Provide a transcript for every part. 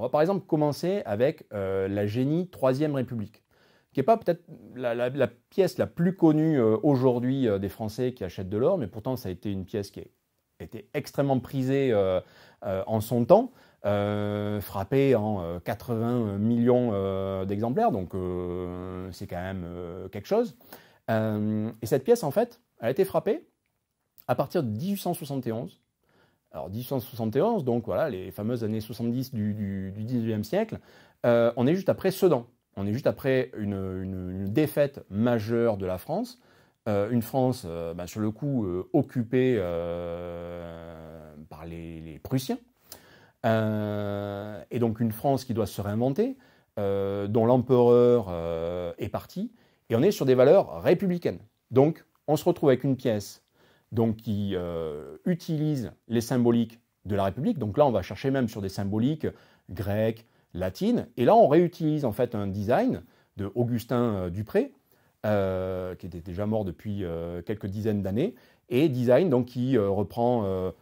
On va par exemple commencer avec euh, la génie Troisième République, qui n'est pas peut-être la, pièce la plus connue euh, aujourd'hui euh, des Français qui achètent de l'or, mais pourtant ça a été une pièce qui a été extrêmement prisée en son temps, frappée en 80 millions d'exemplaires, donc c'est quand même quelque chose. et cette pièce, en fait, elle a été frappée à partir de 1871 alors 1871, donc voilà, les fameuses années 70 du, du, 19e siècle, euh, on est juste après Sedan. On est juste après une, défaite majeure de la France. Euh, une France, euh, bah, sur le coup, occupée par les Prussiens. et donc une France qui doit se réinventer, dont l'empereur est parti. Et on est sur des valeurs républicaines. Donc on se retrouve avec une pièce donc qui utilise euh, utilisent les symboliques de la République. Donc là, on va chercher même sur des symboliques grecques, latines, et là, on réutilise en fait un design de Augustin euh, Dupré, euh, qui était déjà mort depuis quelques dizaines d'années, et design donc qui reprend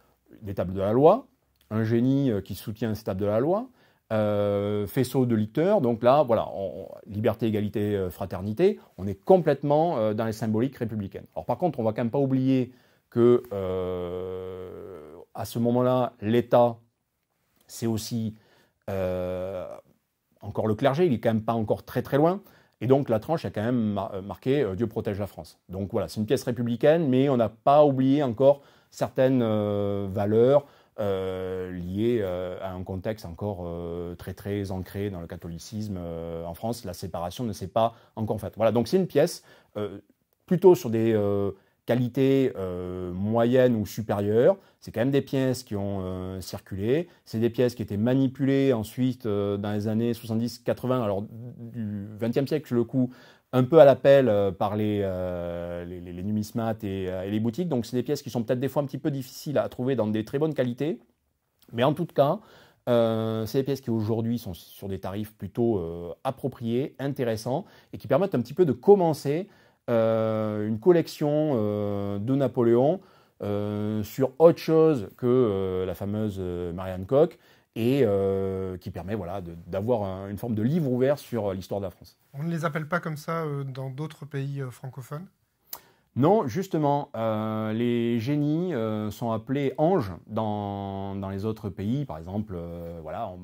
des tables de la loi, un génie qui soutient ces tables de la loi, faisceau de licteurs. Donc là, voilà, liberté, égalité, fraternité, on est complètement dans les symboliques républicaines. Alors par contre, on va quand même pas oublier que euh, à ce moment-là, l'État, c'est aussi euh, encore le clergé, il n'est quand même pas encore très très loin. Et donc la tranche a quand même euh, marqué Dieu protège la France. Donc voilà, c'est une pièce républicaine, mais on n'a pas oublié encore certaines valeurs liées à un contexte encore très très ancré dans le catholicisme en France. La séparation ne s'est pas encore faite. Voilà, donc c'est une pièce plutôt sur des qualité euh, moyenne ou supérieure. C'est quand même des pièces qui ont euh, circulé. C'est des pièces qui étaient manipulées ensuite euh, dans les années 70-80, alors du 20e siècle, le coup, un peu à l'appel par les, les, numismates et, les boutiques. Donc, c'est des pièces qui sont peut-être des fois un petit peu difficiles à trouver dans des très bonnes qualités. Mais en tout cas, c'est des pièces qui aujourd'hui sont sur des tarifs plutôt appropriés, intéressants, et qui permettent un petit peu de commencer euh, une collection euh, de Napoléon euh, sur autre chose que la fameuse Marianne Koch et qui permet voilà, d'avoir une forme de livre ouvert sur l'histoire de la France. On ne les appelle pas comme ça dans d'autres pays francophones non, justement, euh, les génies euh, sont appelés anges dans, les autres pays. Par exemple, euh, voilà, on,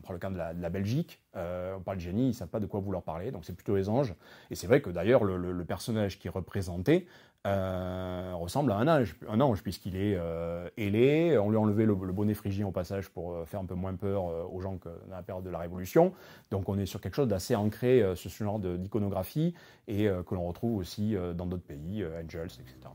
prend le cas de la, Belgique. on parle de génie, ils ne savent pas de quoi vous leur parlez, donc c'est plutôt les anges. Et c'est vrai que d'ailleurs, le, personnage qui est représenté euh, ressemble à un ange, un ange puisqu'il est euh, ailé. On lui a enlevé le, bonnet phrygien au passage pour euh, faire un peu moins peur aux gens que dans la période de la Révolution. Donc on est sur quelque chose d'assez ancré, ce genre d'iconographie, et que l'on retrouve aussi dans d'autres pays, Angels, etc.